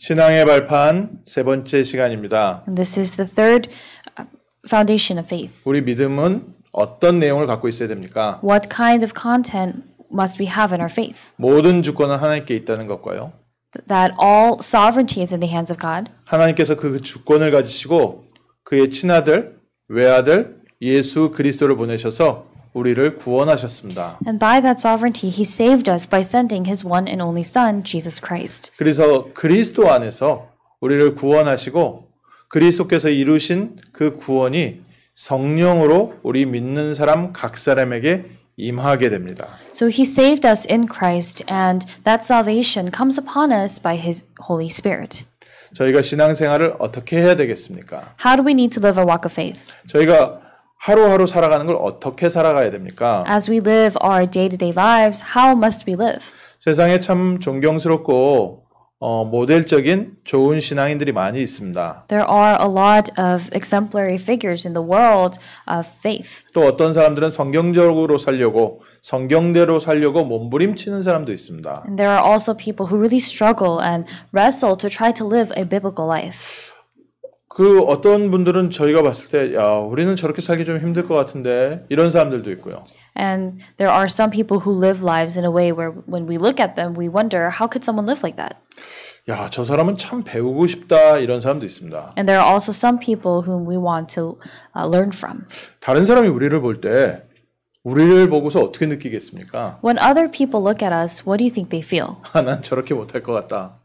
신앙의 발판 세 번째 시간입니다. And this is the third foundation of faith. 우리 믿음은 어떤 내용을 갖고 있어야 됩니까? What kind of content must we have in our faith? 모든 주권은 하나님께 있다는 것과요. That all sovereignty is in the hands of God. 하나님께서 그 주권을 가지시고 그의 친아들, 외아들 예수 그리스도를 보내셔서 우리를 구원하셨습니다. And by that sovereignty he saved us by sending his one and only son Jesus Christ. 그래서 그리스도 안에서 우리를 구원하시고 그리스도께서 이루신 그 구원이 성령으로 우리 믿는 사람 각 사람에게 임하게 됩니다. So he saved us in Christ and that salvation comes upon us by his holy spirit. 저희가 신앙생활을 어떻게 해야 되겠습니까? How do we need to live a walk of faith? 저희가 하루하루 살아가는 걸 어떻게 살아가야 됩니까? As we live our day-to-day lives, how must we live? 세상에 참 존경스럽고 어, 모델적인 좋은 신앙인들이 많이 있습니다. There are a lot of exemplary figures in the world of faith. 또 어떤 사람들은 성경적으로 살려고 성경대로 살려고 몸부림치는 사람도 있습니다. And there are also people who really struggle and wrestle to try to live a biblical life. 그 어떤 분들은 저희가 봤을 때 야, 우리는 저렇게 살기 좀 힘들 것 같은데 이런 사람들도 있고요. And there are some people who live lives in a way where when we look at them we wonder how could someone live like that. 야, 저 사람은 참 배우고 싶다 이런 사람도 있습니다. And there are also some people whom we want to uh, learn from. 다른 사람이 우리를 볼 때 우리를 보고서 어떻게 느끼겠습니까? When other people look at us, what do you think they feel? 아, 난 저렇게 못할 것 같다.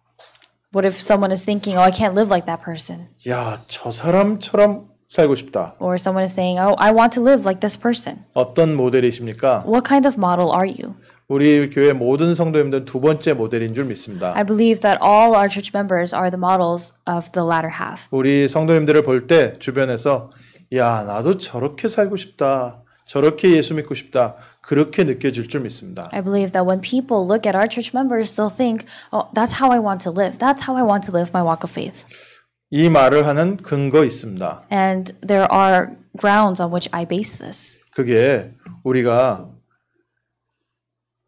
What if someone is thinking, "Oh, I can't live like that person." 야, 저 사람처럼 살고 싶다. Or someone is saying, "Oh, I want to live like this person." 어떤 모델이십니까? What kind of model are you? 우리 교회 모든 성도님들은 두 번째 모델인 줄 믿습니다. I believe that all our church members are the models of the latter half. 우리 성도님들을 볼 때 주변에서 야, 나도 저렇게 살고 싶다. 저렇게 예수 믿고 싶다. 그렇게 느껴질 줄 믿습니다. I believe that when people look at our church members, they'll think, "Oh, that's how I want to live. That's how I want to live my walk of faith." 이 말을 하는 근거 있습니다. And there are grounds on which I base this. 그게 우리가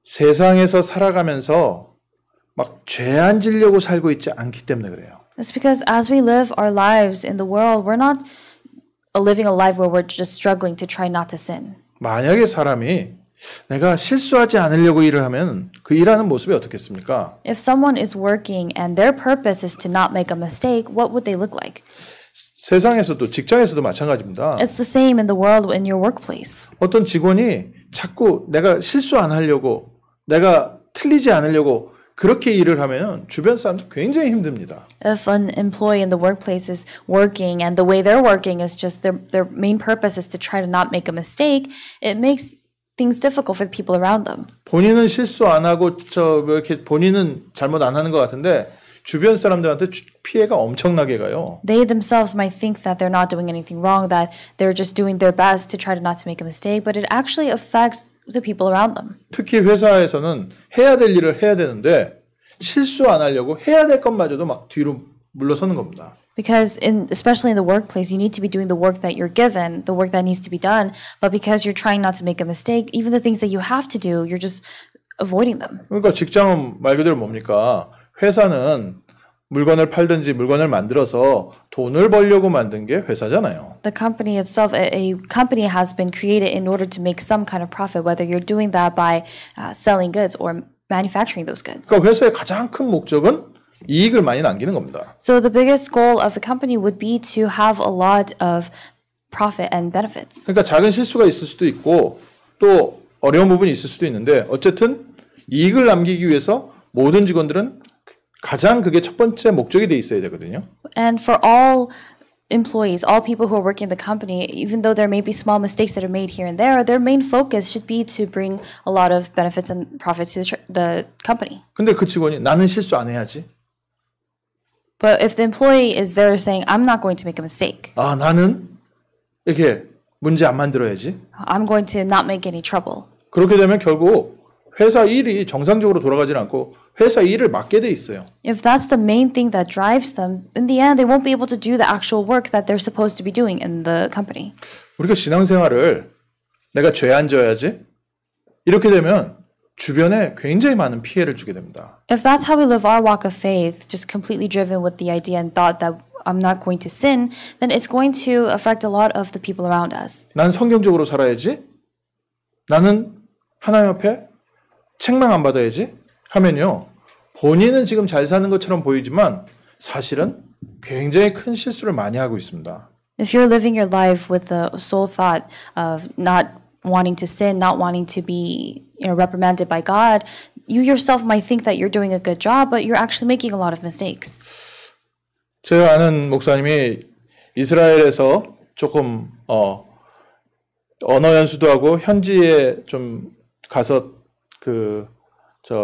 세상에서 살아가면서 막 죄안 지려고 살고 있지 않기 때문에 그래요. It's because as we live our lives in the world, we're not living a life where we're just struggling to try not to sin. 만약에 사람이 내가 실수하지 않으려고 일을 하면 그 일하는 모습이 어떻겠습니까? If someone is working and their purpose is to not make a mistake, what would they look like? 세상에서도 직장에서도 마찬가지입니다. It's the same in the world in your workplace. 어떤 직원이 자꾸 내가 실수 안 하려고 내가 틀리지 않으려고 그렇게 일을 하면 주변 사람들 굉장히 힘듭니다. If an employee in the workplace is working and the way they're working is just their their main purpose is to try to not make a mistake, it makes things difficult for the people around them. 본인은 실수 안 하고 저 이렇게 본인은 잘못 안 하는 것 같은데 주변 사람들한테 피해가 엄청나게 가요. They themselves might think that they're not doing anything wrong, that they're just doing their best to try to not to make a mistake, but it actually affects the people around them. 특히 회사에서는 해야 될 일을 해야 되는데 실수 안 하려고 해야 될 것마저도 막 뒤로 물러서는 겁니다. because in especially in the workplace you need to be doing the work that you're given the work that needs to be done but because you're trying not to make a mistake even the things that you have to do you're just avoiding them 그러니까 직장은 말 그대로 뭡니까 회사는 물건을 팔든지 물건을 만들어서 돈을 벌려고 만든 게 회사잖아요. The company itself, a company has been created in order to make some kind of profit, whether you're doing that by uh, selling goods or manufacturing those goods. 그러니까 회사의 가장 큰 목적은 이익을 많이 남기는 겁니다. So the biggest goal of the company would be to have a lot of profit and benefits. 그러니까 작은 실수가 있을 수도 있고 또 어려운 부분이 있을 수도 있는데 어쨌든 이익을 남기기 위해서 모든 직원들은 가장 그게 첫 번째 목적이 돼 있어야 되거든요. And for all employees, all people who are working in the company, even though there may be small mistakes that are made here and there, their main focus should be to bring a lot of benefits and profits to the company. 근데 그 직원이 나는 실수 안 해야지. But if the employee is there saying, I'm not going to make a mistake, 아, 나는 이렇게 문제 안 만들어야지. I'm going to not make any trouble. 그렇게 되면 결국 회사 일이 정상적으로 돌아가지 않고 회사 일을 맡게 돼 있어요. If that's the main thing that drives them, in the end they won't be able to do the actual work that they're supposed to be doing in the company. 우리가 신앙생활을 내가 죄안 져야지. 이렇게 되면 주변에 굉장히 많은 피해를 주게 됩니다. If that's how we live our walk of faith, just completely driven with the idea and thought that I'm not going to sin, then it's going to affect a lot of the people around us. 난 성경적으로 살아야지. 나는 하나님 앞에 책망 안 받아야지. 하면요. 본인은 지금 잘 사는 것처럼 보이지만 사실은 굉장히 큰 실수를 많이 하고 있습니다. If you're living your life with the sole thought of not wanting to sin, not wanting to be you know reprimanded by God, you yourself might think that you're doing a good job, but you're actually making a lot of mistakes. 제가 아는 목사님이 이스라엘에서 조금 어 언어 연수도 하고 현지에 좀 가서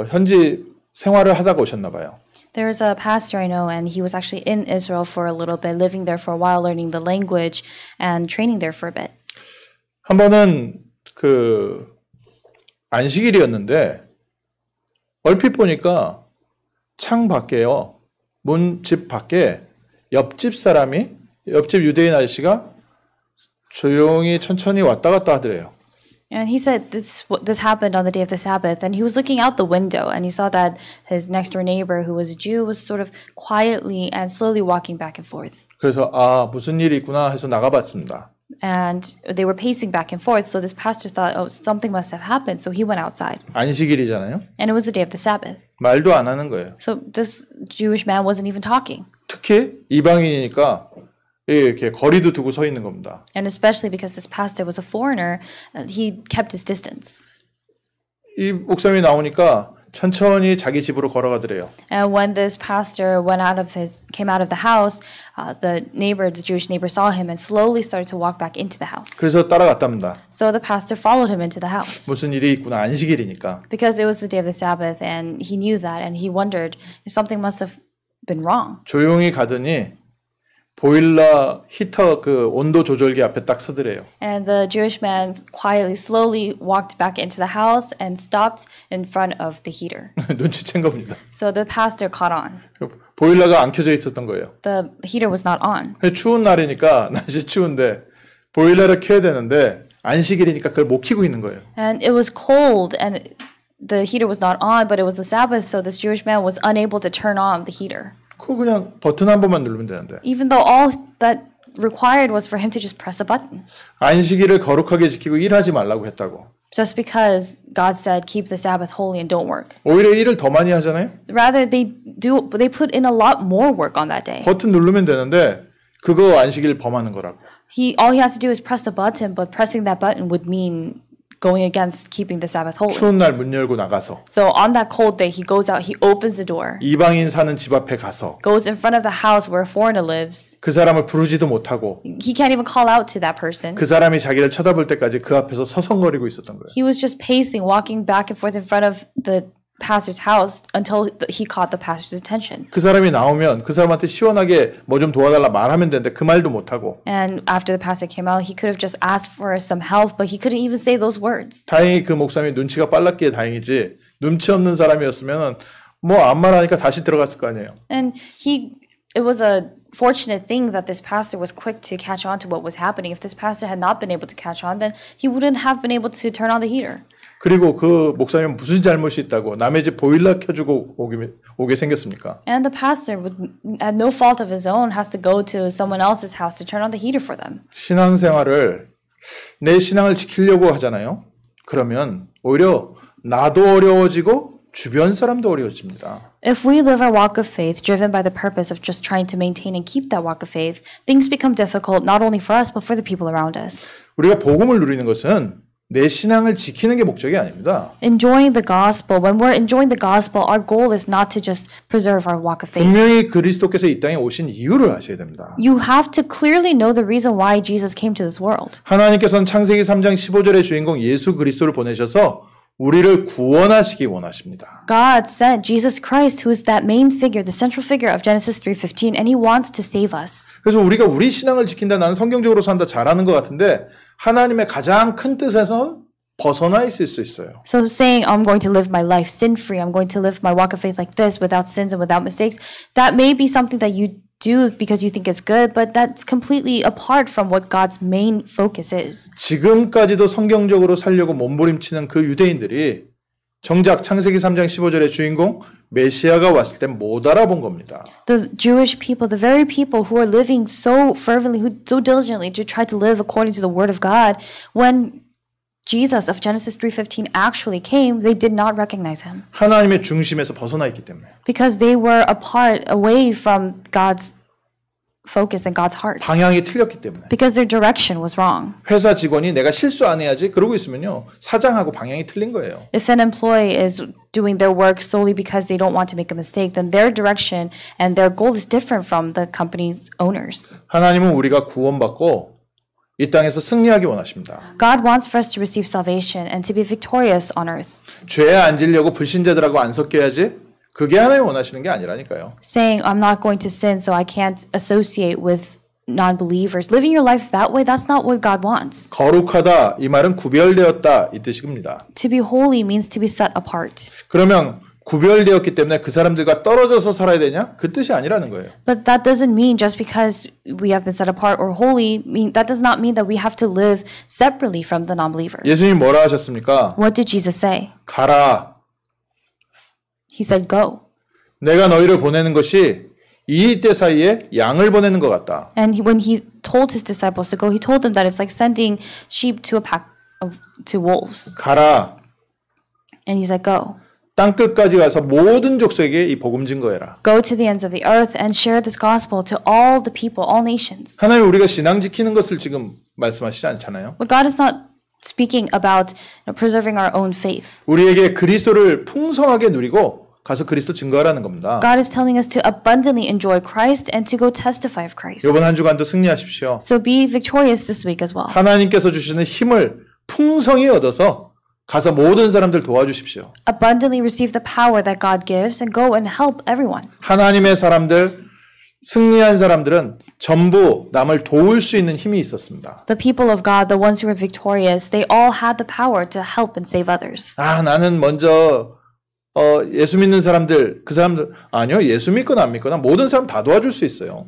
현지 생활을 하다가 오셨나 봐요. There's a pastor I know, and he was actually in Israel for a little bit, living there for a while, learning the language and training there for a bit. 한 번은 그 안식일이었는데 얼핏 보니까 창 밖에요. 문집 밖에 옆집 사람이 옆집 유대인 아저씨가 조용히 천천히 왔다 갔다 하더래요. And he said this this happened on the day of the Sabbath, and he was looking out the window, and he saw that his next door neighbor, who was a Jew, was sort of quietly and slowly walking back and forth. 그래서 아 무슨 일이 있구나 해서 나가봤습니다. and they were pacing back and forth. So this pastor thought, oh, something must have happened. So he went outside. 안식일이잖아요. And it was the day of the Sabbath. 말도 안 하는 거예요. So this Jewish man wasn't even talking. 특히 이방인이니까 이렇게 거리도 두고 서 있는 겁니다. And especially because this pastor was a foreigner, uh, he kept his distance. 이 목사님이 나오니까 천천히 자기 집으로 걸어가더래요. And when this pastor went out of his came out of the house, uh, the neighbor, the Jewish neighbor, saw him and slowly started to walk back into the house. 그래서 따라갔답니다. So the pastor followed him into the house. 무슨 일이 있구나 안식일이니까. Because it was the day of the Sabbath, and he knew that, and he wondered something must have been wrong. 조용히 가더니 보일러 히터 그 온도 조절기 앞에 딱 서더래요. And the Jewish man quietly, slowly walked back into the house and stopped in front of the heater. 눈치챈 겁니다. So the pastor caught on. 보일러가 안 켜져 있었던 거예요. The heater was not on. 추운 날이니까 날씨 추운데 보일러를 켜야 되는데 안식일이니까 그걸 못 켜고 있는 거예요. And it was cold and the heater was not on, but it was the Sabbath, so this Jewish man was unable to turn on the heater. 그거 그냥 버튼 한 번만 누르면 되는데. Even though all that required was for him to just press a button. 안식일을 거룩하게 지키고 일하지 말라고 했다고. Just because God said keep the Sabbath holy and don't work. 오히려 일을 더 많이 하잖아요. Rather they do they put in a lot more work on that day. 버튼 누르면 되는데 그거 안식일 범하는 거라고. He all he has to do is press the button, but pressing that button would mean going against keeping the Sabbath holy. 추운 날 문 열고 나가서. So on that cold day, he goes out. He opens the door. 이방인 사는 집 앞에 가서. Goes in front of the house where a foreigner lives. 그 사람을 부르지도 못하고. He can't even call out to that person. 그 사람이 자기를 쳐다볼 때까지 그 앞에서 서성거리고 있었던 거예요. He was just pacing, walking back and forth in front of the pastor's house until he caught the pastor's attention. 그 사람이 나오면 그 사람한테 시원하게 뭐 도와달라 말하면 되는데 그 말도 못 하고. And after the pastor came out, he could have just asked for some help, but he couldn't even say those words. 다행히 그 목사님이 눈치가 빨랐기에 다행이지. 눈치 없는 뭐안 말하니까 다시 들어갔을 거 아니에요. And he it was a fortunate thing that this pastor was quick to catch on to what was happening. If this pastor had not been able to catch on, then he wouldn't have been able to turn on the heater. 그리고 그 목사님 무슨 잘못이 있다고 남의 집 보일러 켜주고 오게, 오게 생겼습니까? And the pastor, with, at no fault of his own, has to go to someone else's house to turn on the heater for them. 신앙생활을 내 신앙을 지키려고 하잖아요. 그러면 오히려 나도 어려워지고 주변 사람도 어려워집니다. If we live our walk of faith driven by the purpose of just trying to maintain and keep that walk of faith, things become difficult not only for us but for the people around us. 우리가 복음을 누리는 것은 내 신앙을 지키는 게 목적이 아닙니다. Enjoying the gospel. When we're enjoying the gospel, our goal is not to just preserve our walk of faith. 분명히 그리스도께서 이 땅에 오신 이유를 아셔야 됩니다. You have to clearly know the reason why Jesus came to this world. 하나님께서는 창세기 3장 15절의 주인공 예수 그리스도를 보내셔서 우리를 구원하시기 원하십니다. God sent Jesus Christ who is that main figure, the central figure of Genesis 3:15 and he wants to save us. 그래서 우리가 우리 신앙을 지킨다 나는 성경적으로 산다 잘하는 것 같은데 하나님의 가장 큰 뜻에서 벗어나 있을 수 있어요. So saying I'm going to live my life sin free, I'm going to live my walk of faith like this without sins and without mistakes, that may be something that you do because you think it's good, but that's completely apart from what God's main focus is. 지금까지도 성경적으로 살려고 몸부림치는 그 유대인들이 정작 창세기 3장 15절의 주인공 메시아가 왔을 알아본 겁니다. The Jewish people, the very people who are living so fervently, who so diligently to try to live according to the word of God, when Jesus of Genesis 3:15 actually came, they did not recognize him. 하나님의 중심에서 벗어나 있기 때문에. Because they were apart away from God's focus and God's heart. 방향이 틀렸기 때문에. Because their direction was wrong. 회사 직원이 내가 실수 안 해야지 그러고 있으면요. 사장하고 방향이 틀린 거예요. If an employee is doing their work solely because they don't want to make a mistake, then their direction and their goal is different from the company's owners. 하나님은 우리가 구원받고 이 땅에서 승리하기 원하십니다. God wants for us to receive salvation and to be victorious on earth. 죄에 안 질려고 불신자들하고 안 섞여야지 그게 하나님 원하시는 게 아니라니까요. Saying I'm not going to sin so I can't associate with non-believers. Living your life that way, that's not what God wants. 거룩하다 이 말은 구별되었다 이 뜻입니다. To be holy means to be set apart. 그러면 구별되었기 때문에 그 사람들과 떨어져서 살아야 되냐? 그 뜻이 아니라는 거예요. But that doesn't mean just because we have been set apart or holy mean that does not mean that we have to live separately from the non-believers. 예수님 뭐라 하셨습니까? What did Jesus say? 가라. He said go. 내가 너희를 보내는 것이 이 때 사이에 양을 보내는 것 같다. And he, when he told his disciples to go, he told them that it's like sending sheep to a pack of to wolves. 가라. And he said go. 땅 끝까지 가서 모든 족속에게 이 복음 증거해라. Go to the ends of the earth and share this gospel to all the people, all nations. 하나님 우리가 신앙 지키는 것을 지금 말씀하시지 않잖아요. But God is not speaking about you know, preserving our own faith. 우리에게 그리스도를 풍성하게 누리고 가서 그리스도 증거하라는 겁니다. God is telling us to abundantly enjoy Christ and to go testify of Christ. 이번 한 주간도 승리하십시오. So be victorious this week as well. 하나님께서 주시는 힘을 풍성히 얻어서 가서 모든 사람들 도와주십시오. Abundantly receive the power that God gives and go and help everyone. 하나님의 사람들 승리한 사람들은 전부 남을 도울 수 있는 힘이 있었습니다. The people of God, the ones who were victorious, they all had the power to help and save others. 아, 나는 먼저 어, 예수 믿는 사람들, 그 사람들 아니요, 예수 믿거나 안 믿거나 모든 사람 다 도와줄 수 있어요.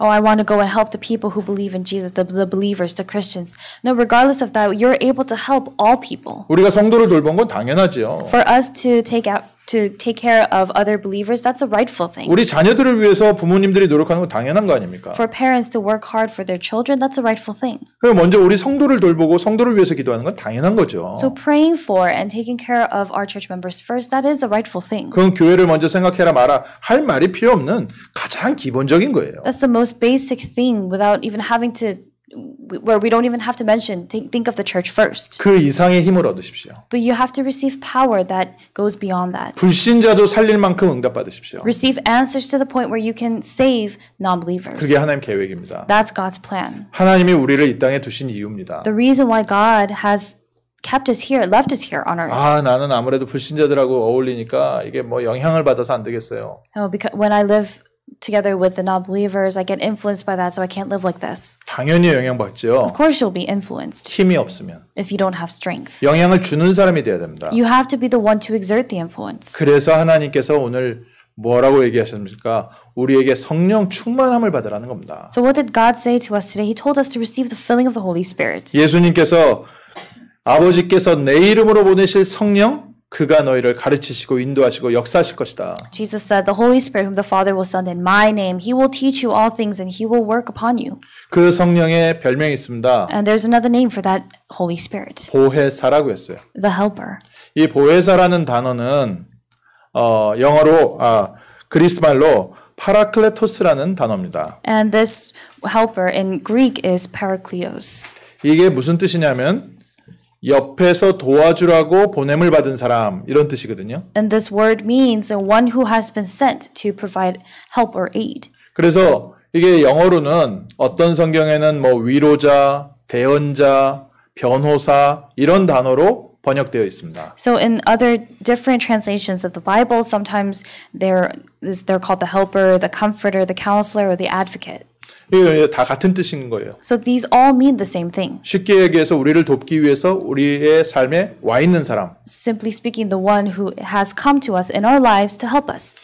Oh, I want to go and help the people who believe in Jesus, the, the believers, the Christians. No, regardless of that, you're able to help all people. 우리가 성도를 돌본 건 당연하지요. For us to take out to take care of other believers, that's a rightful thing. 우리 자녀들을 위해서 부모님들이 노력하는 건 당연한 거 아닙니까? For parents to work hard for their children, that's a rightful thing. 그럼 먼저 우리 성도를 돌보고 성도를 위해서 기도하는 건 당연한 거죠. So praying for and taking care of our church members first, that is a rightful thing. 그건 교회를 먼저 생각해라 마라 할 말이 필요 없는 가장 기본적인 거예요. That's the most basic thing without even having to where we don't even have to mention think, of the church first. 그 이상의 힘을 얻으십시오. But you have to receive power that goes beyond that. 불신자도 살릴 만큼 Receive answers to the point where you can save non-believers. 그게 하나님 계획입니다. That's God's plan. 하나님이 우리를 이 땅에 두신 이유입니다. The reason why God has kept us here, left us here on earth. 아, 나는 아무래도 불신자들하고 어울리니까 이게 뭐 영향을 받아서 안 되겠어요. Oh, because when I live together with the non-believers, I get influenced by that, so I can't live like this. 당연히 영향받죠. Of course, you'll be influenced 힘이 없으면 if you don't have strength. 영향을 주는 사람이 되어야 됩니다. You have to be the one to exert the influence. 그래서 하나님께서 오늘 뭐라고 얘기하셨습니까? 우리에게 성령 충만함을 받으라는 겁니다. So what did God say to us today? He told us to receive the filling of the Holy Spirit. 예수님께서 아버지께서 내 이름으로 보내실 성령 그가 너희를 가르치시고 인도하시고 역사하실 것이다. Jesus said, "The Holy Spirit whom the Father will send in my name, he will teach you all things and he will work upon you." 그 성령의 별명이 있습니다. And there's another name for that Holy Spirit. 보혜사라고 했어요. The Helper. 이 보혜사라는 단어는 어, 영어로 아 그리스말로 파라클레토스라는 단어입니다. And this helper in Greek is parakletos. 이게 무슨 뜻이냐면 옆에서 도와주라고 보냄을 받은 사람 이런 뜻이거든요. And this word means one who has been sent to provide help or aid. 그래서 이게 영어로는 어떤 성경에는 뭐 위로자, 대언자, 변호사 이런 단어로 번역되어 있습니다. So in other different translations of the Bible, sometimes they're they're called the helper, the comforter, the counselor, or the advocate. 다 같은 뜻인 거예요. So these all mean the same thing. 쉽게 얘기해서 우리를 돕기 위해서 우리의 삶에 와 있는 사람. Simply speaking, the one who has come to us in our lives to help us.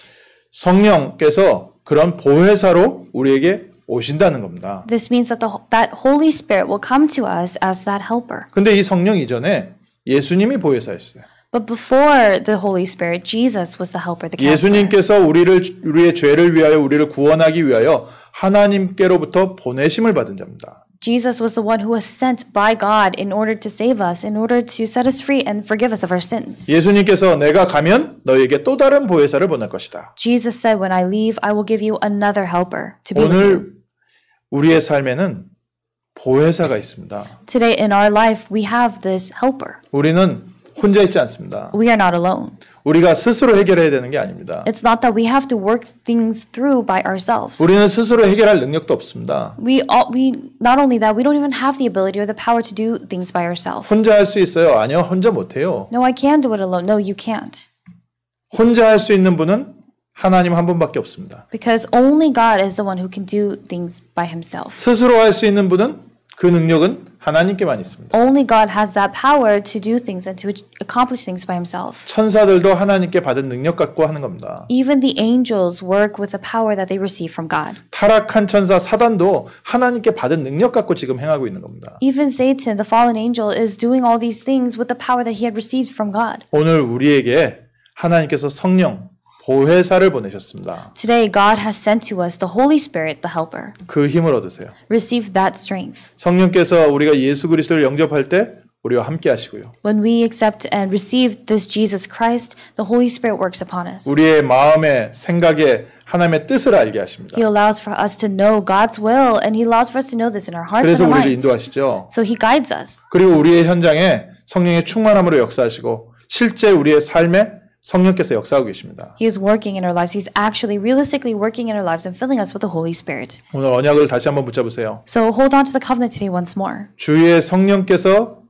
성령께서 그런 보혜사로 우리에게 오신다는 겁니다. This means that the that Holy Spirit will come to us as that helper. 근데 이 성령 이전에 예수님이 보혜사였어요. But before the Holy Spirit, Jesus was the helper, the counselor. 예수님께서 우리를 우리의 죄를 위하여 우리를 구원하기 위하여 하나님께로부터 보내심을 받은 자입니다. Jesus was the one who was sent by God in order to save us, in order to set us free and forgive us of our sins. 예수님께서 내가 가면 너에게 또 다른 보혜사를 보낼 것이다. Jesus said, "When I leave, I will give you another helper to be with you." 오늘 우리의 삶에는 보혜사가 있습니다. Today in our life, we have this helper. 우리는 혼자 있지 않습니다. We are not alone. 우리가 스스로 해결해야 되는 게 아닙니다. It's not that we have to work things through by ourselves. 우리는 스스로 해결할 능력도 없습니다. We all, we not only that we don't even have the ability or the power to do things by ourselves. 혼자 할 수 있어요? 아니요, 혼자 못 해요. No, I can't do it alone. No, you can't. 혼자 할 수 있는 분은 하나님 한 분밖에 없습니다. Because only God is the one who can do things by himself. 스스로 할 수 있는 분은 그 능력은 하나님께만 있습니다. Only God has that power to do things and to accomplish things by himself. 천사들도 하나님께 받은 능력 갖고 하는 겁니다. Even the angels work with the power that they receive from God. 타락한 천사 사단도 하나님께 받은 능력 갖고 지금 행하고 있는 겁니다. Even Satan, the fallen angel, is doing all these things with the power that he had received from God. 오늘 우리에게 하나님께서 성령 보혜사를 보내셨습니다. Today God has sent to us the Holy Spirit, the Helper. 그 힘을 얻으세요. Receive that strength. 성령께서 우리가 예수 그리스도를 영접할 때 우리와 함께 하시고요. When we accept and receive this Jesus Christ, the Holy Spirit works upon us. 우리의 마음에 생각에 하나님의 뜻을 알게 하십니다. He allows for us to know God's will and he allows for us to know this in our hearts and minds. 그래서 우리를 인도하시죠. So he guides us. 그리고 우리의 현장에 성령의 충만함으로 역사하시고 실제 우리의 삶에 성령께서 역사하고 계십니다. He is working in our lives. He's actually realistically working in our lives and filling us with the Holy Spirit. 오늘 언약을 다시 한번 붙잡으세요. So hold on to the covenant today once more. 주의 성령께서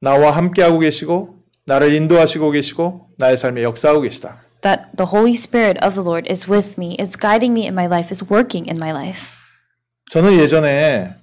나와 함께하고 계시고 나를 인도하시고 계시고 나의 삶에 역사하고 계시다. That the Holy Spirit of the Lord is with me, is guiding me in my life, is working in my life. 저는 예전에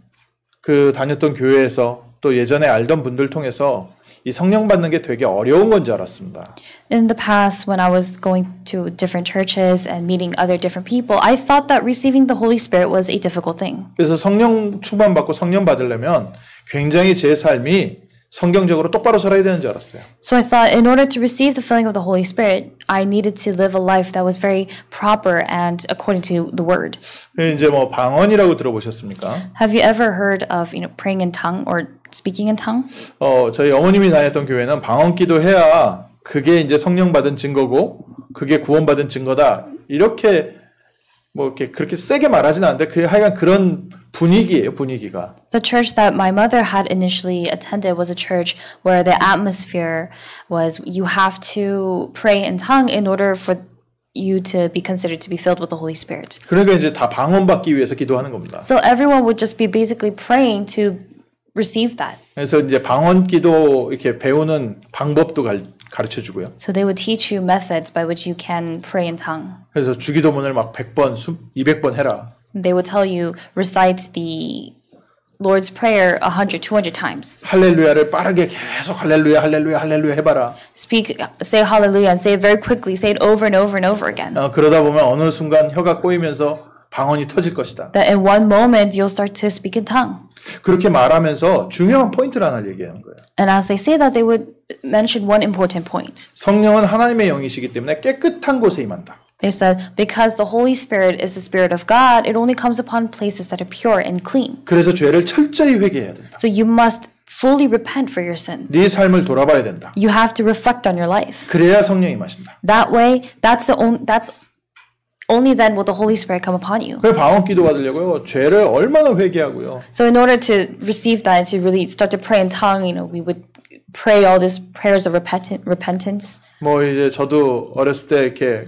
그 다녔던 교회에서 또 예전에 알던 분들 통해서 이 성령 받는 게 되게 어려운 건 알았습니다. In the past when I was going to different churches and meeting other different people, I thought that receiving the Holy Spirit was a difficult thing. 그래서 성령 충만 받고 성령 받으려면 굉장히 제 삶이 성경적으로 똑바로 살아야 되는 줄 알았어요. So I thought in order to receive the filling of the Holy Spirit, I needed to live a life that was very proper and according to the word. 이제 뭐 방언이라고 들어보셨습니까? Have you ever heard of, you know, praying in tongue or speaking in tongue? 어, 저희 어머님이 다녔던 교회는 방언기도 해야 그게 이제 성령 받은 증거고 그게 구원 받은 증거다. 이렇게 뭐 이렇게 그렇게 세게 말하진 않는데 그 하여간 그런 분위기예요, 분위기가. The church that my mother had initially attended was a church where the atmosphere was you have to pray in tongue in order for you to be considered to be filled with the Holy Spirit. 그러니까 이제 다 방언 받기 위해서 기도하는 겁니다. So everyone would just be basically praying to receive that. 그래서 이제 방언기도 이렇게 배우는 방법도 가르쳐 주고요. So they would teach you methods by which you can pray in tongue. 그래서 주기도문을 막 100번, 200번 해라. They would tell you recite the Lord's Prayer 100, 200 times. 할렐루야를 빠르게 계속 할렐루야, 할렐루야, 할렐루야 해봐라. Speak, say hallelujah and say it very quickly. Say it over and over and over again. 어, 그러다 보면 어느 순간 혀가 꼬이면서 방언이 터질 것이다. That in one moment you'll start to speak in tongue. 그렇게 말하면서 중요한 포인트를 하나 얘기하는 거예요. And as they say that, they would mention one important point. 성령은 하나님의 영이시기 때문에 깨끗한 곳에 임한다. They said because the Holy Spirit is the Spirit of God, it only comes upon places that are pure and clean. 그래서 죄를 철저히 회개해야 된다. So you must fully repent for your sins. 네 삶을 돌아봐야 된다. You have to reflect on your life. 그래야 성령이 마신다. That way, that's the only that's only then will the Holy Spirit come upon you. 방언 기도 받으려고요. 죄를 얼마나 회개하고요. So in order to receive that, to really start to pray in tongue, you know, we would pray all these prayers of repentance. 뭐 이제 저도 어렸을 때 이렇게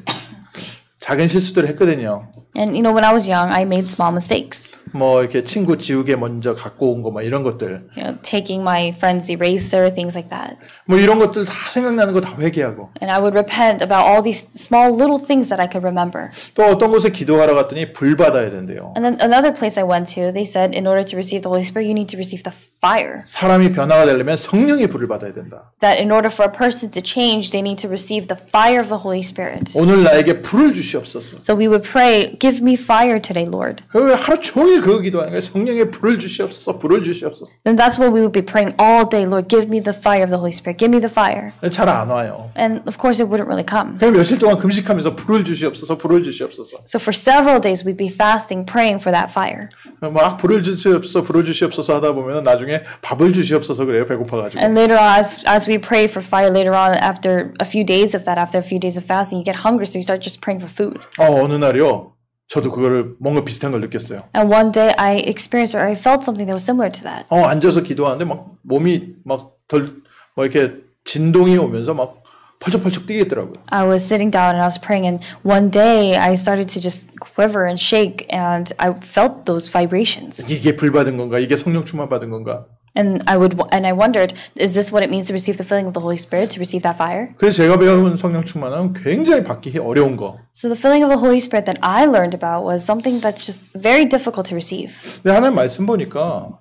작은 실수들을 했거든요. And you know, when I was young, I made small mistakes. 뭐 이렇게 친구 지우개 먼저 갖고 온 이런 것들. You know, taking my friend's eraser, things like that. 뭐 이런 것들 다 생각나는 거 회개하고. And I would repent about all these small little things that I could remember. 또 어떤 곳에 기도하러 갔더니 불 받아야 된대요. And then another place I went to, they said in order to receive the Holy Spirit, you need to receive the fire. 사람이 변화가 되려면 성령의 불을 받아야 된다. That in order for a person to change, they need to receive the fire of the Holy Spirit. 오늘 나에게 불을 주시옵소서. So we would pray. Give me fire today, Lord. 하루 종일 그 기도하는 거예요. 성령의 불을 주시옵소서, 불을 주시옵소서. And that's what we would be praying all day, Lord. Give me the fire of the Holy Spirit. Give me the fire. 잘안 와요. And of course, it wouldn't really come. 그럼 며칠 동안 금식하면서 불을 주시옵소서, 불을 주시옵소서. So for several days, we'd be fasting, praying for that fire. 막 불을 주시옵소서, 불을 주시옵소서 하다 보면 나중에 밥을 주시옵소서 그래요, 배고파가지고. And later on, as as we pray for fire, later on, after a few days of that, after a few days of fasting, you get hungry, so you start just praying for food. 어 어느 날이요. 저도 그거를 뭔가 비슷한 걸 느꼈어요. And one day I experienced or I felt something that was similar to that. 어 앉아서 기도하는데 막 몸이 막덜뭐 이렇게 진동이 오면서 막 펄쩍펄쩍 뛰겠더라고요. I was sitting down and I was praying and one day I started to just quiver and shake and I felt those vibrations. 이게 불 받은 건가? 이게 성령 충만 받은 건가? And I would and I wondered, is this what it means to receive the filling of the Holy Spirit, to receive that fire? 제가 배운 성령 충만함은 굉장히 받기 어려운 거. So the filling of the Holy Spirit that I learned about was something that's just very difficult to receive. 근데 하나님 말씀 보니까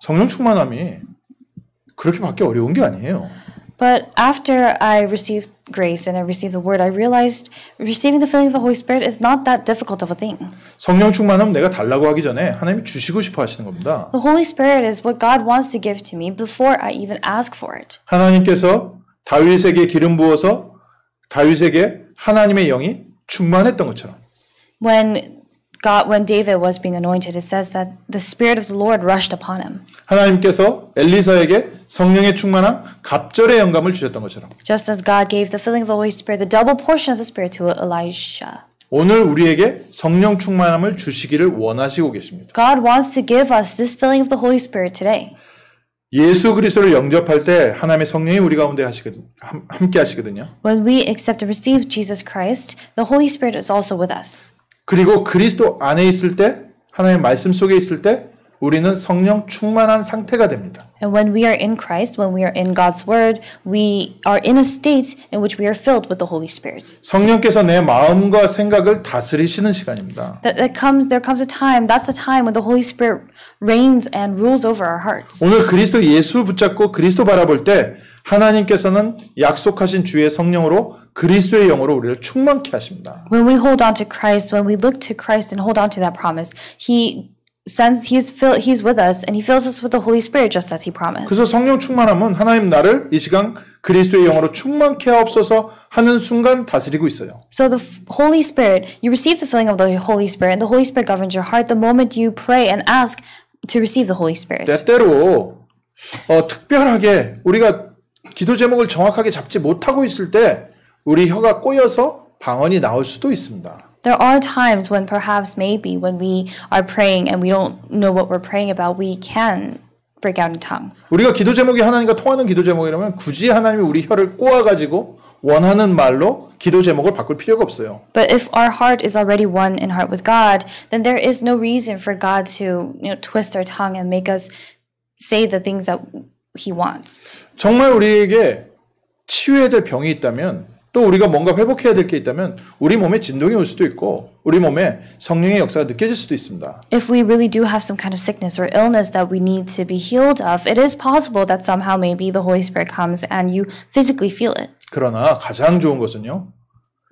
성령 충만함이 그렇게 받기 어려운 게 아니에요. But after I received grace and I received the word, I realized receiving the filling of the Holy Spirit is not that difficult of a thing. 성령 충만하면 내가 달라고 하기 전에 하나님이 주시고 싶어 하시는 겁니다. The Holy Spirit is what God wants to give to me before I even ask for it. 하나님께서 다윗에게 기름 부어서 다윗에게 하나님의 영이 충만했던 것처럼. When God, when David was being anointed, it says that the Spirit of the Lord rushed upon him. 하나님께서 엘리사에게 성령의 충만함, 갑절의 영감을 주셨던 것처럼. Just as God gave the filling of the Holy Spirit, the double portion of the Spirit to Elisha. 오늘 우리에게 성령 충만함을 주시기를 원하시고 계십니다. God wants to give us this filling of the Holy Spirit today. 예수 그리스도를 영접할 때 하나님의 성령이 우리 가운데 하시거든 함께 하시거든요. When we accept and receive Jesus Christ, the Holy Spirit is also with us. 그리고 그리스도 안에 있을 때 하나님의 말씀 속에 있을 때 우리는 성령 충만한 상태가 됩니다. And when we are in Christ, when we are in God's word, we are in a state in which we are filled with the Holy Spirit. 성령께서 내 마음과 생각을 다스리시는 시간입니다. That, that comes there comes a time, that's the time when the Holy Spirit reigns and rules over our hearts. 오늘 그리스도 예수 붙잡고 그리스도 바라볼 때 하나님께서는 약속하신 주의 성령으로 그리스도의 영으로 우리를 충만케 하십니다. When we hold on to Christ, when we look to Christ and hold on to that promise, he sends he's fill, he's with us and he fills us with the Holy Spirit just as he promised. 그래서 성령 충만함은 하나님 나를 이 시간 그리스도의 영으로 충만케 하옵소서 하는 순간 다스리고 있어요. So the Holy Spirit, you receive the filling of the Holy Spirit and the Holy Spirit governs your heart the moment you pray and ask to receive the Holy Spirit. 때때로 어, 특별하게 우리가 기도 제목을 정확하게 잡지 못하고 있을 때 우리 혀가 꼬여서 방언이 나올 수도 있습니다. There are times when perhaps maybe when we are praying and we don't know what we're praying about, we can break out in tongue. 우리가 기도 제목이 하나님과 통하는 기도 제목이라면 굳이 하나님이 우리 혀를 꼬아 가지고 원하는 말로 기도 제목을 바꿀 필요가 없어요. But if our heart is already one in heart with God, then there is no reason for God to you know, twist our tongue and make us say the things that he wants. 정말 우리에게 치유해야 될 병이 있다면 또 우리가 뭔가 회복해야 될 게 있다면 우리 몸에 진동이 올 수도 있고 우리 몸에 성령의 역사가 느껴질 수도 있습니다. If we really do have some kind of sickness or illness that we need to be healed of, it is possible that somehow maybe the Holy Spirit comes and you physically feel it. 그러나 가장 좋은 것은요.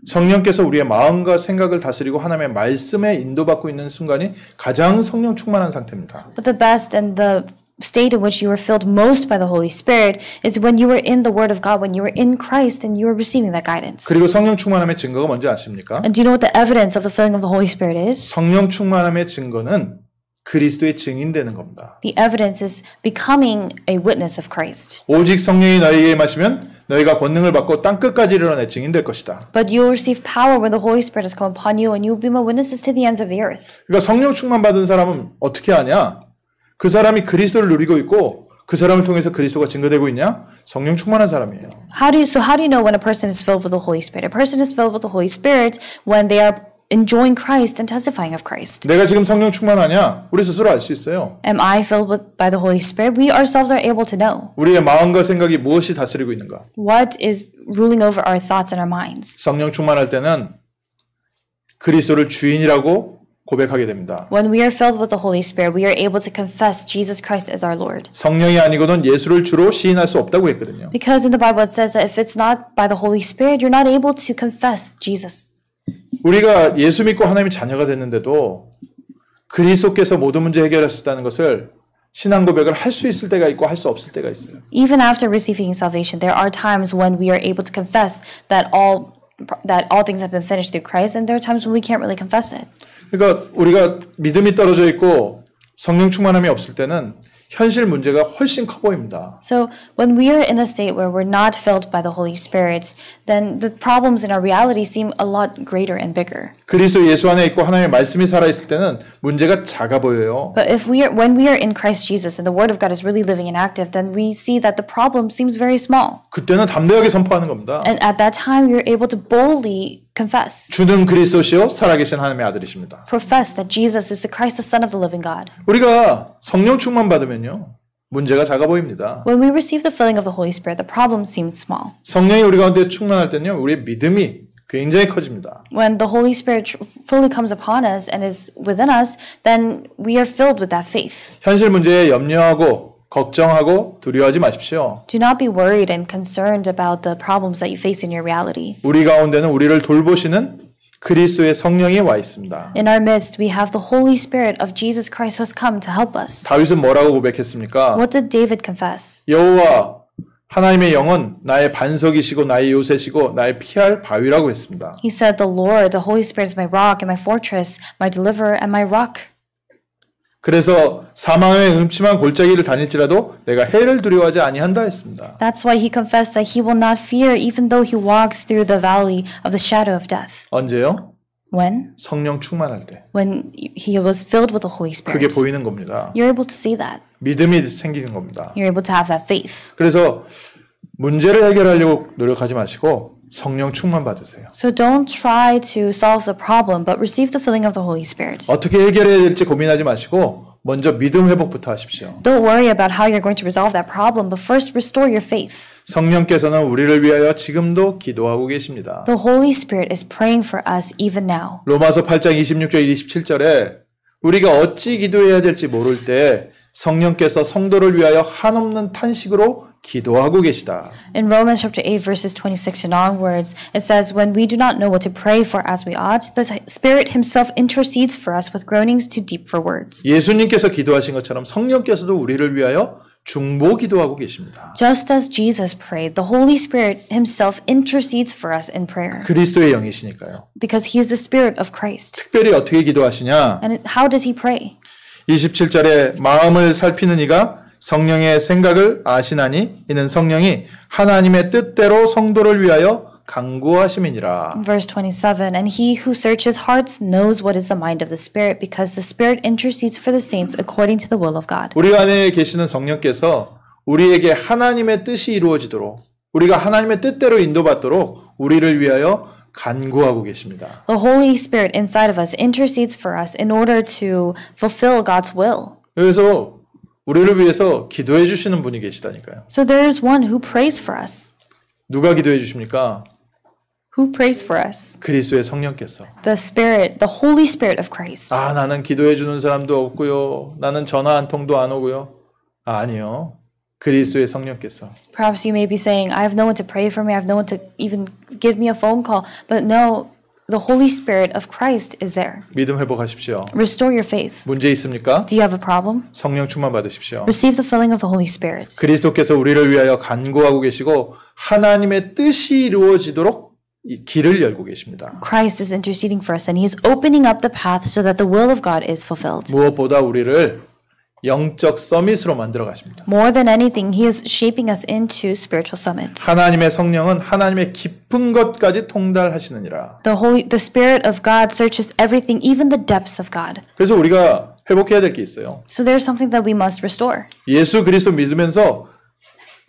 성령께서 우리의 마음과 생각을 다스리고 하나님의 말씀에 인도받고 있는 순간이 가장 성령 충만한 상태입니다. But the best and the state in which you were filled most by the Holy Spirit is when you were in the Word of God, when you were in Christ, and you were receiving that guidance. 그리고 성령 충만함의 증거가 뭔지 아십니까? And do you know what the evidence of the filling of the Holy Spirit is? 성령 충만함의 증거는 그리스도의 증인되는 겁니다. The evidence is becoming a witness of Christ. 오직 성령이 너희에게 마시면 너희가 권능을 받고 땅 끝까지 이르러내 증인될 것이다. But you will receive power when the Holy Spirit has come upon you, and you will be my witnesses to the ends of the earth. 그러니까 성령 충만 받은 사람은 어떻게 하냐? 그 사람이 그리스도를 누리고 있고 그 사람을 통해서 그리스도가 증거되고 있냐? 성령 충만한 사람이에요. How do you so how do you know when a person is filled with the Holy Spirit? A person is filled with the Holy Spirit when they are enjoying Christ and testifying of Christ. 내가 지금 성령 충만하냐? 우리 스스로 알 수 있어요. Am I filled with, by the Holy Spirit? We ourselves are able to know. 우리의 마음과 생각이 무엇이 다스리고 있는가? What is ruling over our thoughts and our minds? 성령 충만할 때는 그리스도를 주인이라고 고백하게 됩니다. When we are filled with the Holy Spirit, we are able to confess Jesus Christ as our Lord. 성령이 아니고는 예수를 주로 시인할 수 없다고 했거든요. Because in the Bible it says that if it's not by the Holy Spirit, you're not able to confess Jesus. 우리가 예수 믿고 하나님의 자녀가 됐는데도 그리스도께서 모든 문제 해결하셨다는 것을 신앙 고백을 할 수 있을 때가 있고 할 수 없을 때가 있어요. Even after receiving salvation, there are times when we are able to confess that all that all things have been finished through Christ, and there are times when we can't really confess it. 그러니까 우리가 믿음이 떨어져 있고 성령 충만함이 없을 때는 현실 문제가 훨씬 커 보입니다. So when we are in a state where we're not filled by the Holy Spirit, then the problems in our reality seem a lot greater and bigger. 그리스도 예수 안에 있고 하나님의 말씀이 살아 있을 때는 문제가 작아 보여요. But if we are when we are in Christ Jesus and the word of God is really living and active, then we see that the problem seems very small. 그때는 담대하게 선포하는 겁니다. And at that time you're able to boldly confess. 주는 그리스도시요 살아계신 하나님의 아들이십니다. Profess that Jesus is the Christ, the Son of the Living God. 우리가 성령 충만 받으면요. 문제가 작아 보입니다. When we receive the filling of the Holy Spirit, the problem seems small. 성령이 우리 가운데 충만할 때는요, 우리의 믿음이 굉장히 커집니다. When the Holy Spirit fully comes upon us and is within us, then we are filled with that faith. 현실 문제에 염려하고 걱정하고 두려워하지 마십시오. Do not be worried and concerned about the problems that you face in your reality. 우리 가운데는 우리를 돌보시는 그리스도의 성령이 와 있습니다. In our midst we have the Holy Spirit of Jesus Christ who has come to help us. 다윗은 뭐라고 고백했습니까? What did David confess? 여호와 하나님의 영은 나의 반석이시고 나의 요새시고 나의 피할 바위라고 했습니다. He said the Lord the Holy Spirit is my rock and my fortress, my deliverer and my rock. 그래서 사망의 음침한 골짜기를 다닐지라도 내가 해를 두려워하지 아니한다 했습니다. That's why he confessed that he will not fear even though he walks through the valley of the shadow of death. 언제요? When? 성령 충만할 때. When he was filled with the Holy Spirit. 그게 보이는 겁니다. You're able to see that. 믿음이 생기는 겁니다. You're able to have that faith. 그래서 문제를 해결하려고 노력하지 마시고 성령 충만 받으세요. So don't try to solve the problem, but receive the filling of the Holy Spirit. 어떻게 해결해야 될지 고민하지 마시고 먼저 믿음 회복부터 하십시오. Don't worry about how you're going to resolve that problem, but first restore your faith. 성령께서는 우리를 위하여 지금도 기도하고 계십니다. The Holy Spirit is praying for us even now. 로마서 8장 26절 27절에 우리가 어찌 기도해야 될지 모를 때 성령께서 성도를 위하여 한없는 탄식으로 기도하고 계시다. In Romans chapter 8 verses 26 and onwards, it says when we do not know what to pray for as we ought, the Spirit himself intercedes for us with groanings too deep for words. 예수님께서 기도하신 것처럼 성령께서도 우리를 위하여 중보 기도하고 계십니다. Just as Jesus prayed, the Holy Spirit himself intercedes for us in prayer. 그리스도의 영이시니까요. Because he is the spirit of Christ. 특별히 어떻게 기도하시냐? And how does he pray? 27절에 마음을 살피는 이가 성령의 생각을 아시나니 이는 성령이 하나님의 뜻대로 성도를 위하여 강구하심이니라. Verse 27 And he who searches hearts knows what is the mind of the spirit because the spirit intercedes for the saints according to the will of God. 우리 안에 계시는 성령께서 우리에게 하나님의 뜻이 이루어지도록 우리가 하나님의 뜻대로 인도받도록 우리를 위하여 간구하고 계십니다. The Holy Spirit inside of us intercedes for us in order to fulfill God's will. 그래서 우리를 위해서 기도해 주시는 분이 계시다니까요. So there is one who prays for us. 누가 기도해 주십니까? Who prays for us? 그리스도의 성령께서. The Spirit, the Holy Spirit of Christ. 아, 나는 기도해 주는 사람도 없고요. 나는 전화 한 통도 안 오고요. 아, 아니요. 그리스도의 성령께서. Perhaps you may be saying, I have no one to pray for me. I have no one to even give me a phone call. But no, The Holy Spirit of Christ is there. 믿음 회복하십시오. Restore your faith. 문제 있습니까? Do you have a problem? 성령 충만 받으십시오. Receive the filling of the Holy Spirit. 그리스도께서 우리를 위하여 간구하고 계시고 하나님의 뜻이 이루어지도록 이 길을 열고 계십니다. Christ is interceding for us and he is opening up the path so that the will of God is fulfilled. 무엇보다 우리를 영적 서밋으로 만들어 가십니다. More than anything, he is shaping us into spiritual summits. 하나님의 성령은 하나님의 깊은 것까지 통달하시느니라. The Holy, the Spirit of God searches everything, even the depths of God. 그래서 우리가 회복해야 될 게 있어요. So there's something that we must restore. 예수 그리스도 믿으면서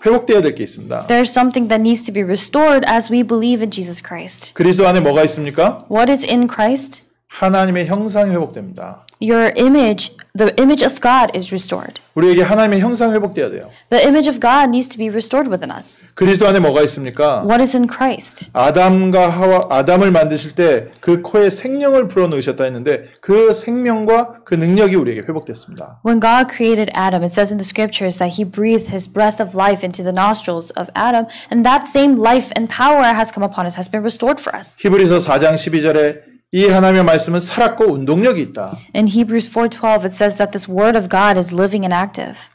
회복돼야 될 게 있습니다. There's something that needs to be restored as we believe in Jesus Christ. 그리스도 안에 뭐가 있습니까? What is in Christ? 하나님의 형상이 회복됩니다. Your image, the image of God is restored. 우리에게 하나님의 형상 회복돼야 돼요. The image of God needs to be restored within us. 그리스도 안에 뭐가 있습니까? What is in Christ? 아담과 하와 아담을 만드실 때 그 코에 생명을 불어넣으셨다 했는데 그 생명과 그 능력이 우리에게 회복됐습니다. When God created Adam, it says in the scriptures that he breathed his breath of life into the nostrils of Adam, and that same life and power has come upon us, has been restored for us. 히브리서 4장 12절에 이 하나님의 말씀은 살았고 운동력이 있다. In Hebrews 4:12 it says that this word of God is living and active.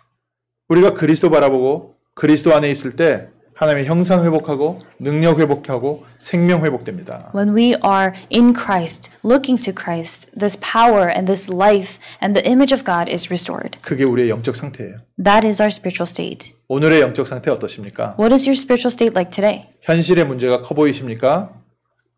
우리가 그리스도 바라보고 그리스도 안에 있을 때 하나님의 형상 회복하고 능력 회복하고 생명 회복됩니다. When we are in Christ, looking to Christ, this power and this life and the image of God is restored. 그게 우리의 영적 상태예요. That is our spiritual state. 오늘의 영적 상태 어떠십니까? What is your spiritual state like today? 현실의 문제가 커 보이십니까?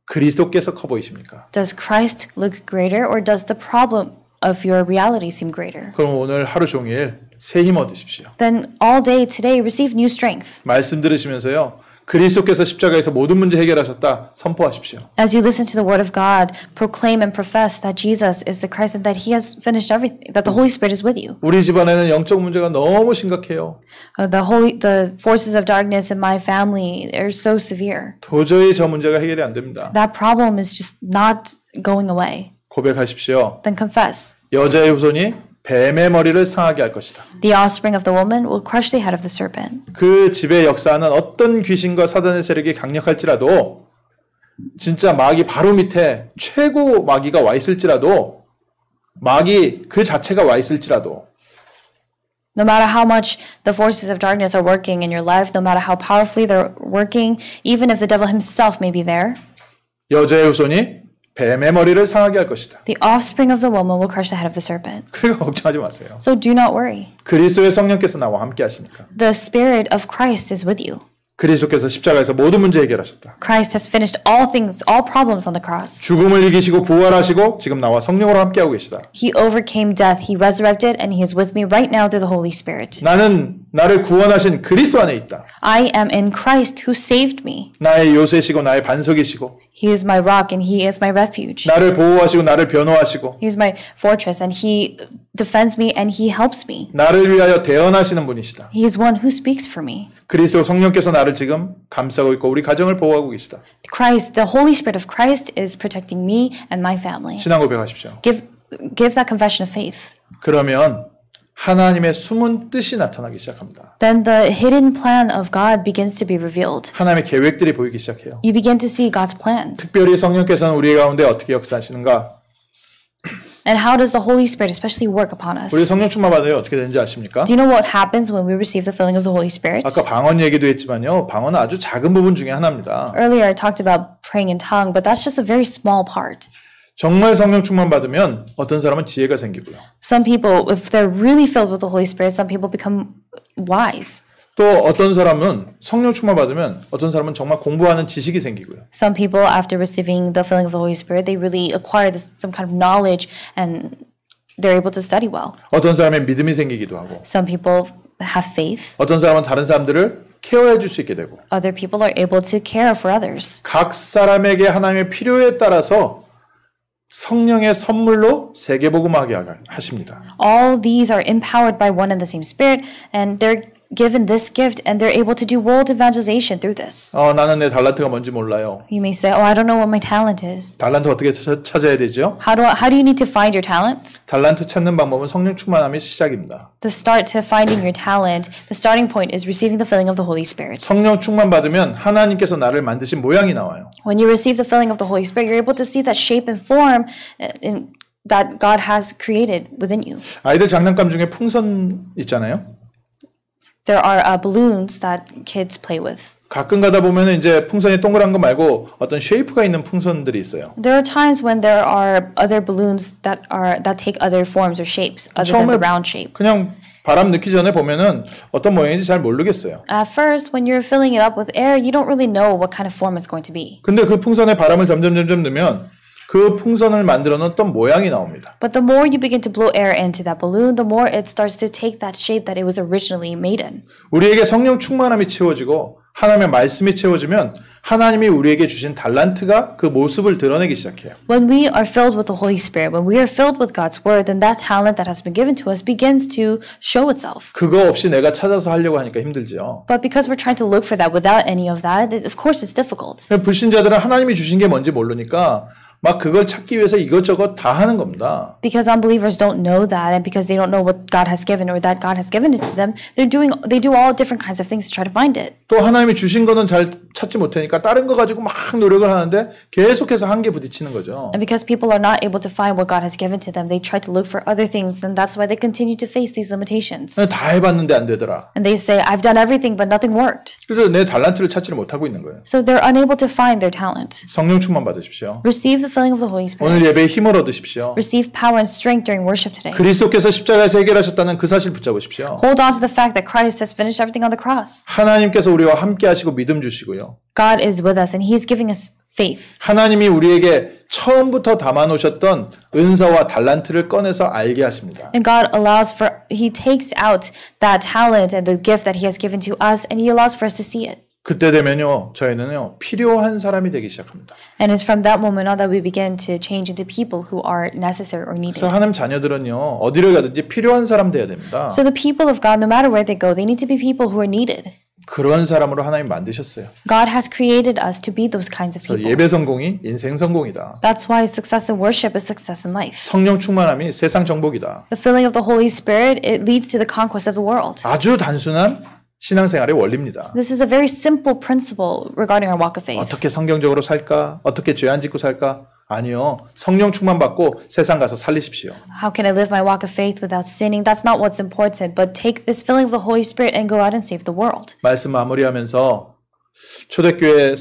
그리스도께서 커 보이십니까? Does Christ look greater or does the problem of your reality seem greater? 그럼 오늘 하루 종일 새힘 얻으십시오. Then all day today receive new strength. 말씀 들으시면서요. 그리스도께서 십자가에서 모든 문제 해결하셨다 선포하십시오. As you listen to the word of God, proclaim and profess that Jesus is the Christ and that He has finished everything, that the Holy Spirit is with you. 우리 집안에는 영적 문제가 너무 심각해요. The holy, the forces of darkness in my family are so severe. 도저히 저 문제가 해결이 안 됩니다. That problem is just not going away. 고백하십시오. Then confess. 여자의 후손이 뱀의 머리를 상하게 할 것이다. The offspring of the woman will crush the head of the serpent. 그 집의 역사는 어떤 귀신과 사단의 세력이 강력할지라도 진짜 마귀 바로 밑에 최고 마귀가 와 있을지라도 마귀 그 자체가 와 있을지라도 No matter how much the forces of darkness are working in your life, no matter how powerfully they're working, even if the devil himself may be there. 여자의 후손이 뱀의 머리를 상하게 할 것이다. The offspring of the woman will crush the head of the serpent. 그리고 걱정하지 마세요. So do not worry. 그리스도의 성령께서 나와 함께 하십니까? The spirit of Christ is with you. 그리스도께서 십자가에서 모든 문제 해결하셨다. Christ has finished all things, all problems on the cross. 죽음을 이기시고 부활하시고 지금 나와 성령으로 함께하고 계시다. He overcame death, he resurrected, and he is with me right now through the Holy Spirit. 나는 나를 구원하신 그리스도 안에 있다. I am in Christ who saved me. 나의 요새시고 나의 반석이시고. He is my rock and he is my refuge. 나를 보호하시고 나를 변호하시고. He is my fortress and he defends me and he helps me. 나를 위하여 대언하시는 분이시다. He is one who speaks for me. 그리스도 성령께서 나를 지금 감싸고 있고 우리 가정을 보호하고 계시다. Christ, the Holy Spirit of Christ is protecting me and my family. 신앙 고백하십시오. Give give that confession of faith. 그러면 하나님의 숨은 뜻이 나타나기 시작합니다. Then the hidden plan of God begins to be revealed. 하나님의 계획들이 보이기 시작해요. You begin to see God's plans. 특별히 성령께서는 우리 가운데 어떻게 역사하시는가? And how does the Holy Spirit especially work upon us? 우리 성령 충만 받아요. 어떻게 되는지 아십니까? Do you know what happens when we receive the filling of the Holy Spirit? 아까 방언 얘기도 했지만요. 방언은 아주 작은 부분 중에 하나입니다. Earlier I talked about praying in tongue, but that's just a very small part. 정말 성령 충만 받으면 어떤 사람은 지혜가 생기고요. Some people, if they're really filled with the Holy Spirit, some people become wise. 또 어떤 사람은 성령 충만 받으면 어떤 사람은 정말 공부하는 지식이 생기고요. Some people, after receiving the filling of the Holy Spirit, they really acquire this, some kind of knowledge and they're able to study well. 어떤 사람의 믿음이 생기기도 하고. Some people have faith. 어떤 사람은 다른 사람들을 케어해 줄 수 있게 되고. Other people are able to care for others. 각 사람에게 하나님의 필요에 따라서 성령의 선물로 세계복음하게 하십니다. All these are empowered by one and the same Spirit, and they're given this gift and they're able to do world evangelization through this. 어, 나는 내 달란트가 뭔지 몰라요. You may say, "Oh, I don't know what my talent is." 달란트 어떻게 찾, 찾아야 되죠? How do I, how do you need to find your talent? 달란트 찾는 방법은 성령 충만함이 시작입니다. The start to finding your talent, the starting point is receiving the filling of the Holy Spirit. 성령 충만 받으면 하나님께서 나를 만드신 모양이 나와요. When you receive the filling of the Holy Spirit, you're able to see that shape and form uh, in that God has created within you. 아이들 장난감 중에 풍선 있잖아요. there are uh, balloons that kids play with. 가끔 가다 보면 이제 풍선이 동그란 거 말고 어떤 쉐이프가 있는 풍선들이 있어요. There are times when there are other balloons that are that take other forms or shapes other than the round shape. 그냥 바람 넣기 전에 보면은 어떤 모양인지 잘 모르겠어요. At first, when you're filling it up with air, you don't really know what kind of form it's going to be. 근데 그 풍선에 바람을 점점 점점 넣으면 그 풍선을 만들어 놓던 모양이 나옵니다. But the more you begin to blow air into that balloon, the more it starts to take that shape that it was originally made in. 우리에게 성령 충만함이 채워지고 하나님의 말씀이 채워지면 하나님이 우리에게 주신 달란트가 그 모습을 드러내기 시작해요. When we are filled with the Holy Spirit, when we are filled with God's word, then that talent that has been given to us begins to show itself. 그거 없이 내가 찾아서 하려고 하니까 힘들죠. But because we're trying to look for that without any of that, of course it's difficult. 불신자들은 하나님이 주신 게 뭔지 모르니까 막 그걸 찾기 위해서 이것저것 다 하는 겁니다. Because unbelievers don't know that, and because they don't know what God has given or that God has given it to them, they're doing they do all different kinds of things to try to find it. 또 하나님이 주신 거는 잘 찾지 못하니까 다른 거 가지고 막 노력을 하는데 계속해서 한계 부딪히는 거죠. And because people are not able to find what God has given to them, they try to look for other things. Then that's why they continue to face these limitations. 다 해봤는데 안 되더라. And they say, I've done everything, but nothing worked. 그래서 내 달란트를 찾지를 못하고 있는 거예요. So they're unable to find their talent. 성령 충만 받으십시오. Receive the the filling of the Holy Spirit. 오늘 예배에 힘을 얻으십시오. Receive power and strength during worship today. 그리스도께서 십자가에서 해결하셨다는 그 사실 붙잡으십시오. Hold on to the fact that Christ has finished everything on the cross. 하나님께서 우리와 함께 하시고 믿음 주시고요. God is with us and he is giving us faith. 하나님이 우리에게 처음부터 담아 놓으셨던 은사와 달란트를 꺼내서 알게 하십니다. And God allows for he takes out that talent and the gift that he has given to us and he allows for us to see it. 그때 되면요 저희는요 필요한 사람이 되기 시작합니다. And it's from that moment on that we begin to change into people who are necessary or needed. 그래서 하나님 자녀들은요 어디를 가든지 필요한 사람 돼야 됩니다. So the people of God, no matter where they go, they need to be people who are needed. 그런 사람으로 하나님 만드셨어요. God has created us to be those kinds of people. 예배 성공이 인생 성공이다. That's why success in worship is success in life. 성령 충만함이 세상 정복이다. The filling of the Holy Spirit it leads to the conquest of the world. 아주 단순한 신앙생활의 원리입니다. This is a very simple principle regarding our walk of faith. 어떻게 성경적으로 살까? 어떻게 죄 안 짓고 살까? 아니요. 성령 충만 받고 세상 가서 살리십시오. How can I live my walk of faith without sinning? That's not what's important. But take this filling of the Holy Spirit and go out and save the world. 말씀 마무리하면서 초대교회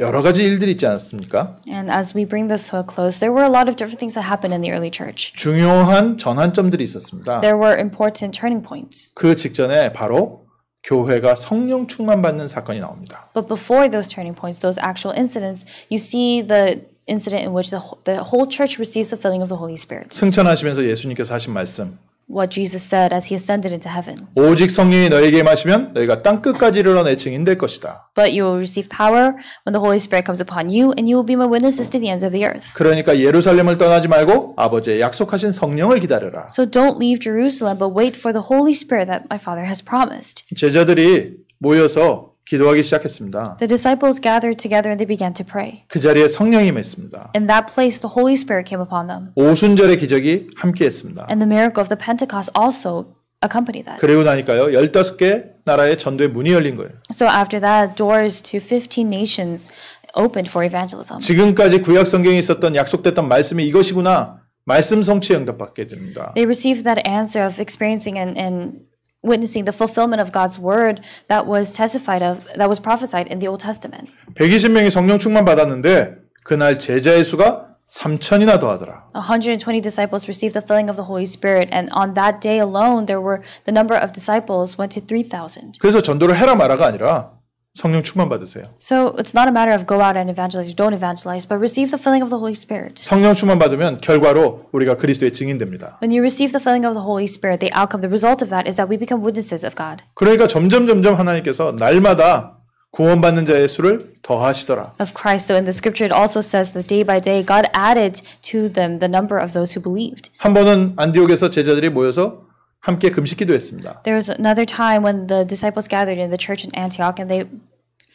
여러 가지 일들이 있지 않습니까? And as we bring this to a close, there were a lot of different things that happened in the early church. 중요한 전환점들이 있었습니다. There were important turning points. 그 직전에 바로 교회가 성령 충만 받는 사건이 나옵니다. But before those turning points, those actual incidents, you see the incident in which the, the whole church receives the filling of the Holy Spirit. 승천하시면서 예수님께서 하신 말씀. what Jesus said as he ascended into heaven. 오직 성령이 너에게 너희가 땅 증인 될 것이다. But you will receive power when the Holy Spirit comes upon you and you will be my witnesses to the ends of the earth. 그러니까 예루살렘을 떠나지 말고 아버지의 약속하신 성령을 기다려라. So don't leave Jerusalem but wait for the Holy Spirit that my Father has promised. 제자들이 모여서 기도하기 시작했습니다. The disciples gathered together and they began to pray. 그 자리에 성령이 임했습니다. In that place the Holy Spirit came upon them. 오순절의 기적이 함께했습니다. And the miracle of the Pentecost also accompanied that. 그리고 나니까요. 15개 나라의 전도의 문이 열린 거예요. So after that doors to 15 nations opened for evangelism. 지금까지 구약 성경에 있었던 약속됐던 말씀이 이것이구나. 말씀 성취에 응답받게 됩니다. They received that answer of experiencing and and witnessing the fulfillment of God's word that was testified of that was prophesied in the Old Testament. 120명이 성령 충만 받았는데 그날 제자의 수가 3천이나 더하더라. 120 disciples received the filling of the Holy Spirit and on that day alone there were the number of disciples went to 3000. 그래서 전도를 해라 마라가 아니라 성령 충만 받으세요. So it's not a matter of go out and evangelize You don't evangelize, but receive the filling of the Holy Spirit. 성령 충만 받으면 결과로 우리가 그리스도의 When you receive the filling of the Holy Spirit, the outcome, the result of that is that we become witnesses of God. 그러니까 점점 점점 하나님께서 날마다 구원받는 자의 수를 더하시더라. Of Christ, so in the Scripture it also says that day by day God added to them the number of those who believed. 한 번은 안디옥에서 제자들이 모여서 함께 금식 기도했습니다. There was another time when the disciples gathered in the church in Antioch and they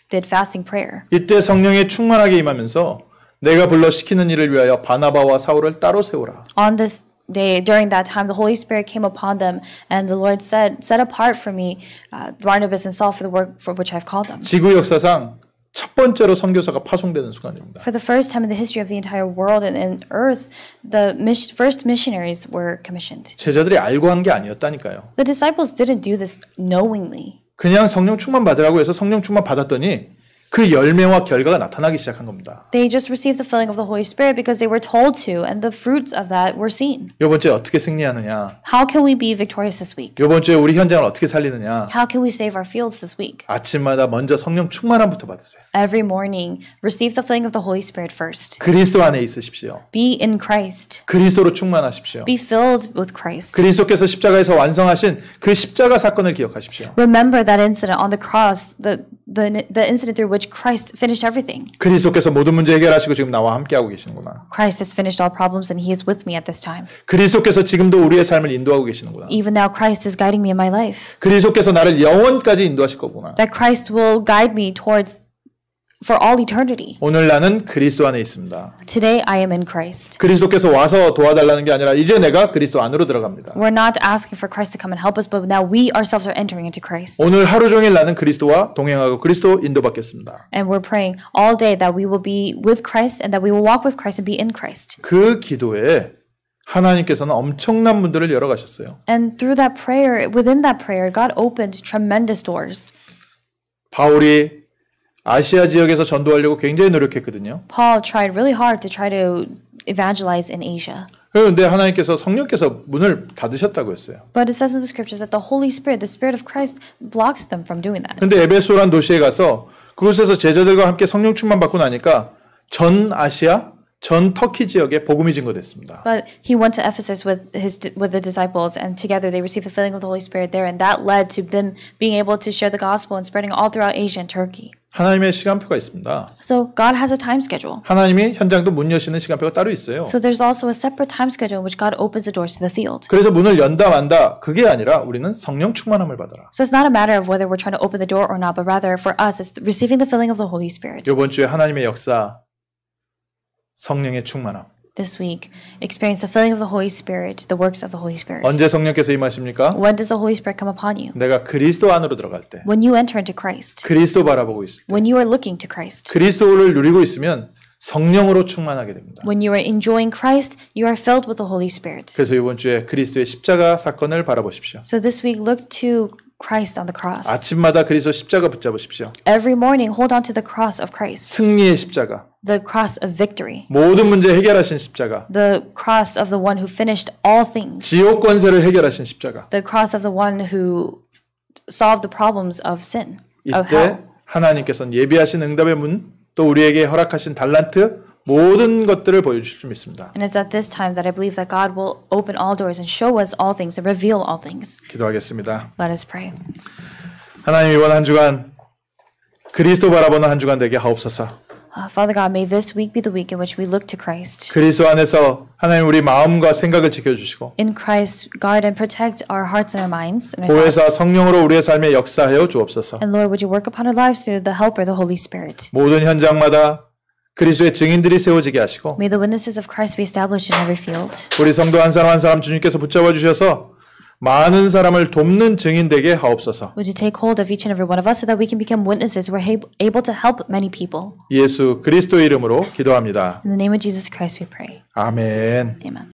did fasting prayer. 이때 성령에 충만하게 임하면서 내가 불러 시키는 일을 위하여 바나바와 사울을 따로 세우라. On this day during that time the Holy Spirit came upon them and the Lord said set apart for me uh, Barnabas and Saul for the work for which I've called them. 지구 역사상 첫 번째로 선교사가 파송되는 순간입니다. For the first time in the history of the entire world and in earth, the first missionaries were commissioned. 제자들이 알고 한 게 아니었다니까요. The disciples didn't do this knowingly. 그냥 성령 충만 받으라고 해서 성령 충만 받았더니 그 열매와 결과가 나타나기 시작한 겁니다. They just received the filling of the Holy Spirit because they were told to, and the fruits of that were seen. 이번 주에 어떻게 승리하느냐? How can we be victorious this week? 이번 주에 우리 현장을 어떻게 살리느냐? How can we save our fields this week? 아침마다 먼저 성령 충만함부터 받으세요. Every morning, receive the filling of the Holy Spirit first. 그리스도 안에 있으십시오. Be in Christ. 그리스도로 충만하십시오. Be filled with Christ. 그리스도께서 십자가에서 완성하신 그 십자가 사건을 기억하십시오. Remember that incident on the cross, the the the incident through which which Christ finished everything. 그리스도께서 모든 문제 해결하시고 지금 나와 함께 하고 계시는구나. Christ has finished all problems and he is with me at this time. 그리스도께서 지금도 우리의 삶을 인도하고 계시는구나. Even now Christ is guiding me in my life. 그리스도께서 나를 영원까지 인도하실 거구나. That Christ will guide me towards for all eternity. 오늘 나는 그리스도 안에 있습니다. Today I am in Christ. 그리스도께서 와서 도와달라는 게 아니라 이제 내가 그리스도 안으로 들어갑니다. We're not asking for Christ to come and help us, but now we ourselves are entering into Christ. 오늘 하루 종일 나는 그리스도와 동행하고 그리스도 인도받겠습니다. And we're praying all day that we will be with Christ and that we will walk with Christ and be in Christ. 그 기도에 하나님께서는 엄청난 문들을 열어 가셨어요. And through that prayer, within that prayer, God opened tremendous doors. 바울이 아시아 지역에서 전도하려고 굉장히 노력했거든요. Paul tried really hard to try to evangelize in Asia. 그런데 하나님께서 성령께서 문을 닫으셨다고 했어요. But it says in the scriptures that the Holy Spirit, the Spirit of Christ, blocked them from doing that. 근데 에베소란 도시에 가서 그곳에서 제자들과 함께 성령 충만 받고 나니까 전 아시아 전 터키 지역에 복음이 증거됐습니다. But he went to Ephesus with his with the disciples and together they received the filling of the Holy Spirit there and that led to them being able to share the gospel and spreading all throughout Asia and Turkey. 하나님의 시간표가 있습니다. So God has a time schedule. 하나님이 현장도 문 여시는 시간표가 따로 있어요. So there's also a separate time schedule in which God opens the doors to the field. 그래서 문을 연다 만다 그게 아니라 우리는 성령 충만함을 받아라. So it's not a matter of whether we're trying to open the door or not, but rather for us it's receiving the filling of the Holy Spirit. 이번 주에 하나님의 역사 성령의 충만함. this week experience the filling of the Holy Spirit, the works of the Holy Spirit. 언제 성령께서 임하십니까? When does the Holy Spirit come upon you? 내가 그리스도 안으로 들어갈 때. When you enter into Christ. 그리스도 바라보고 있을 때. When you are looking to Christ. 그리스도를 누리고 있으면 성령으로 충만하게 됩니다. When you are enjoying Christ, you are filled with the Holy Spirit. 그래서 이번 주에 그리스도의 십자가 사건을 바라보십시오. So this week look to Christ on the cross. 아침마다 그리스도 십자가 붙잡으십시오. Every morning hold on to the cross of Christ. 승리의 십자가. The cross of victory. 모든 문제 해결하신 십자가. The cross of the one who finished all things. 지옥 권세를 해결하신 십자가. The cross of the one who solved the problems of sin. 이때 하나님께서는 예비하신 응답의 문, 또 우리에게 허락하신 달란트 모든 것들을 보여주실 줄 믿습니다. And it's at this time that I believe that God will open all doors and show us all things and reveal all things. 기도하겠습니다. Let us pray. 하나님 이번 한 주간 그리스도 바라보는 한 주간 되게 하옵소서. Father God, may this week be the week in which we look to Christ. 그리스도 안에서 하나님 우리 마음과 생각을 지켜 주시고 In Christ, guard and protect our hearts and our minds. 보혜사 성령으로 우리의 삶에 역사하여 주옵소서. And Lord, would you work upon our lives through the help of the Holy Spirit. 모든 현장마다 그리스도의 증인들이 세워지게 하시고 May the witnesses of Christ be established in every field. 우리 성도 한 사람 한 사람 주님께서 붙잡아 주셔서 많은 사람을 돕는 증인 되게 하옵소서. Would you take hold of each and every one of us so that we can become witnesses who are able to help many people. 예수 그리스도 이름으로 기도합니다. In the name of Jesus Christ we pray. 아멘. Amen.